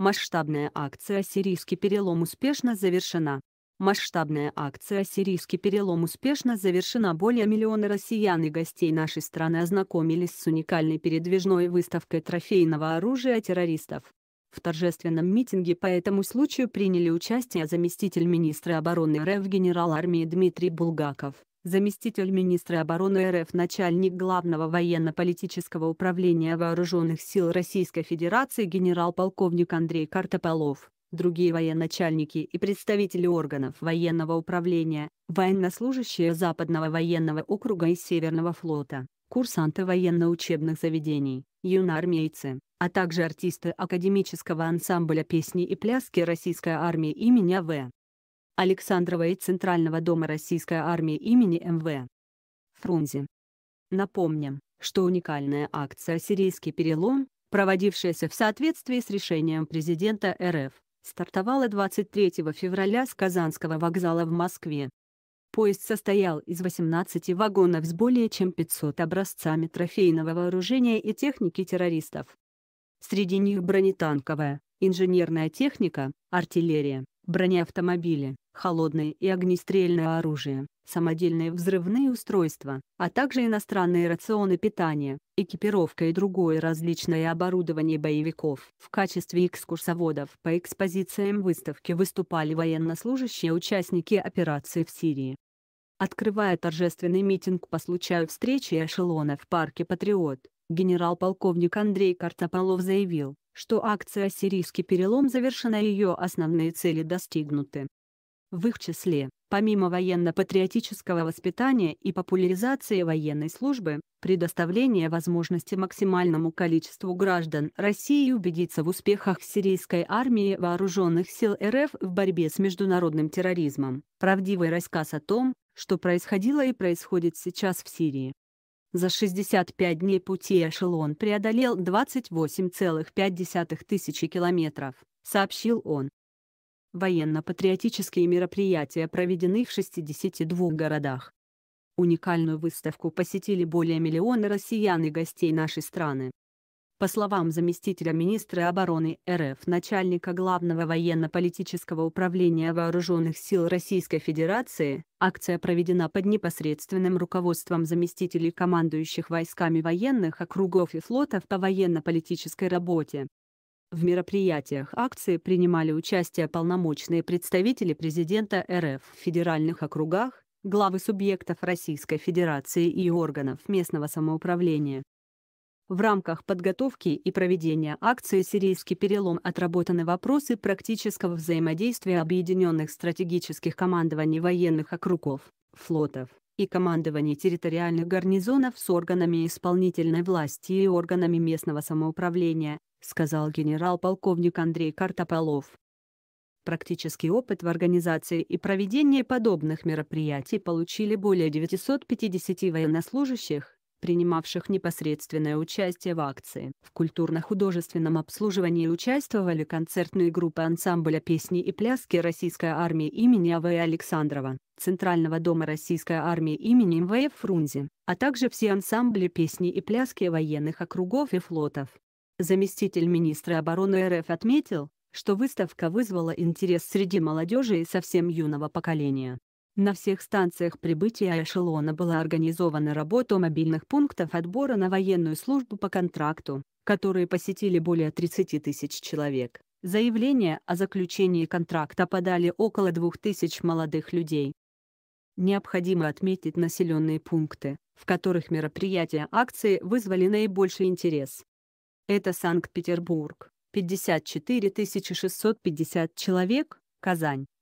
Масштабная акция «Сирийский перелом» успешно завершена. Масштабная акция «Сирийский перелом» успешно завершена. Более миллиона россиян и гостей нашей страны ознакомились с уникальной передвижной выставкой трофейного оружия террористов. В торжественном митинге по этому случаю приняли участие заместитель министра обороны РФ генерал армии Дмитрий Булгаков, заместитель министра обороны РФ, начальник Главного военно-политического управления Вооруженных сил Российской Федерации генерал-полковник Андрей Картополов, другие военачальники и представители органов военного управления, военнослужащие Западного военного округа и Северного флота, курсанты военно-учебных заведений, юноармейцы, а также артисты академического ансамбля песни и пляски Российской армии имени а В. Александрова и Центрального дома Российской армии имени МВ. Фрунзе. Напомним, что уникальная акция «Сирийский перелом», проводившаяся в соответствии с решением президента РФ, стартовала 23 февраля с Казанского вокзала в Москве. Поезд состоял из 18 вагонов с более чем 500 образцами трофейного вооружения и техники террористов. Среди них бронетанковая, инженерная техника, артиллерия, броня автомобиля, холодное и огнестрельное оружие, самодельные взрывные устройства, а также иностранные рационы питания, экипировка и другое различное оборудование боевиков. В качестве экскурсоводов по экспозициям выставки выступали военнослужащие участники операции в Сирии. Открывая торжественный митинг по случаю встречи эшелона в парке «Патриот», Генерал-полковник Андрей Картополов заявил, что акция «Сирийский перелом» завершена и ее основные цели достигнуты. В их числе, помимо военно-патриотического воспитания и популяризации военной службы, предоставление возможности максимальному количеству граждан России убедиться в успехах сирийской армии и вооруженных сил РФ в борьбе с международным терроризмом, правдивый рассказ о том, что происходило и происходит сейчас в Сирии. За 65 дней пути эшелон преодолел 28,5 тысячи километров, сообщил он. Военно-патриотические мероприятия проведены в 62 городах. Уникальную выставку посетили более миллиона россиян и гостей нашей страны. По словам заместителя министра обороны РФ, начальника Главного военно-политического управления Вооруженных сил Российской Федерации, акция проведена под непосредственным руководством заместителей командующих войсками военных округов и флотов по военно-политической работе. В мероприятиях акции принимали участие полномочные представители президента РФ в федеральных округах, главы субъектов Российской Федерации и органов местного самоуправления. В рамках подготовки и проведения акции «Сирийский перелом» отработаны вопросы практического взаимодействия объединенных стратегических командований военных округов, флотов и командований территориальных гарнизонов с органами исполнительной власти и органами местного самоуправления, сказал генерал-полковник Андрей Картополов. Практический опыт в организации и проведении подобных мероприятий получили более 950 военнослужащих, принимавших непосредственное участие в акции. В культурно-художественном обслуживании участвовали концертные группы ансамбля песни и пляски Российской армии имени А.В. Александрова, Центрального дома Российской армии имени МВФ Фрунзе, а также все ансамбли песни и пляски военных округов и флотов. Заместитель министра обороны РФ отметил, что выставка вызвала интерес среди молодежи и совсем юного поколения. На всех станциях прибытия эшелона была организована работа мобильных пунктов отбора на военную службу по контракту, которые посетили более 30 тысяч человек. Заявления о заключении контракта подали около 2000 молодых людей. Необходимо отметить населенные пункты, в которых мероприятия акции вызвали наибольший интерес. Это Санкт-Петербург, 54 650 человек, Казань,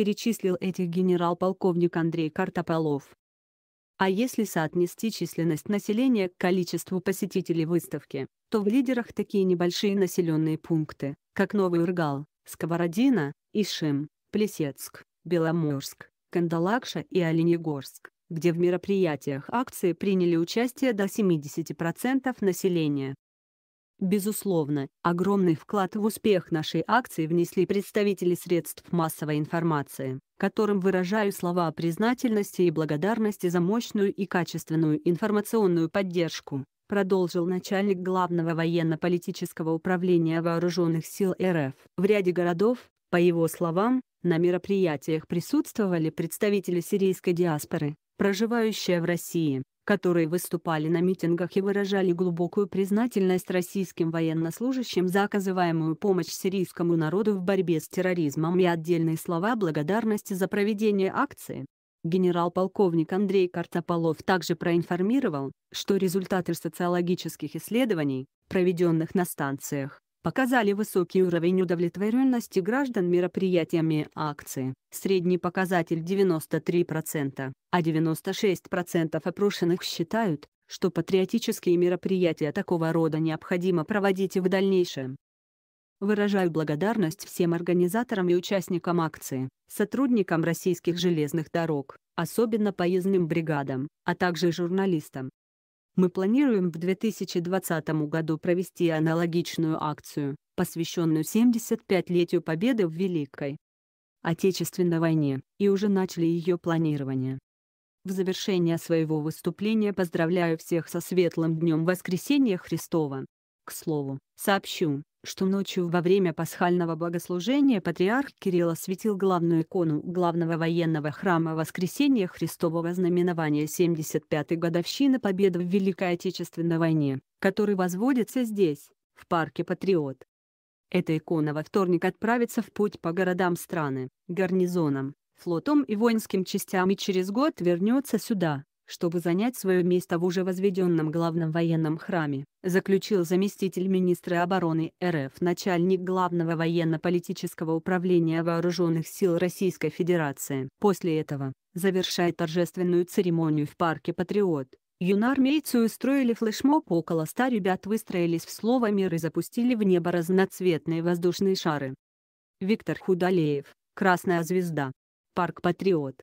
перечислил этих генерал-полковник Андрей Картополов. А если соотнести численность населения к количеству посетителей выставки, то в лидерах такие небольшие населенные пункты, как Новый Ургал, Сковородино, Ишим, Плесецк, Беломорск, Кандалакша и Оленегорск, где в мероприятиях акции приняли участие до 70% населения. Безусловно, огромный вклад в успех нашей акции внесли представители средств массовой информации, которым выражаю слова признательности и благодарности за мощную и качественную информационную поддержку, продолжил начальник Главного военно-политического управления Вооруженных сил РФ. В ряде городов, по его словам, на мероприятиях присутствовали представители сирийской диаспоры, проживающие в России, которые выступали на митингах и выражали глубокую признательность российским военнослужащим за оказываемую помощь сирийскому народу в борьбе с терроризмом и отдельные слова благодарности за проведение акции. Генерал-полковник Андрей Картополов также проинформировал, что результаты социологических исследований, проведенных на станциях, показали высокий уровень удовлетворенности граждан мероприятиями акции. Средний показатель 93%, а 96% опрошенных считают, что патриотические мероприятия такого рода необходимо проводить и в дальнейшем. Выражаю благодарность всем организаторам и участникам акции, сотрудникам российских железных дорог, особенно поездным бригадам, а также журналистам, мы планируем в 2020 году провести аналогичную акцию, посвященную 75-летию победы в Великой Отечественной войне, и уже начали ее планирование. В завершение своего выступления поздравляю всех со светлым днем воскресения Христова. К слову, сообщу, что ночью во время пасхального богослужения патриарх Кирилл осветил главную икону главного военного храма Воскресения Христового знаменования 75-й годовщины победы в Великой Отечественной войне, который возводится здесь, в парке «Патриот». Эта икона во вторник отправится в путь по городам страны, гарнизонам, флотом и воинским частям и через год вернется сюда, чтобы занять свое место в уже возведенном главном военном храме, заключил заместитель министра обороны РФ начальник Главного военно-политического управления Вооруженных сил Российской Федерации. После этого, завершая торжественную церемонию в парке «Патриот», Юнармейцы устроили флешмоб, около ста ребят выстроились в слово «Мир» и запустили в небо разноцветные воздушные шары. Виктор Худалеев, «Красная звезда». Парк «Патриот».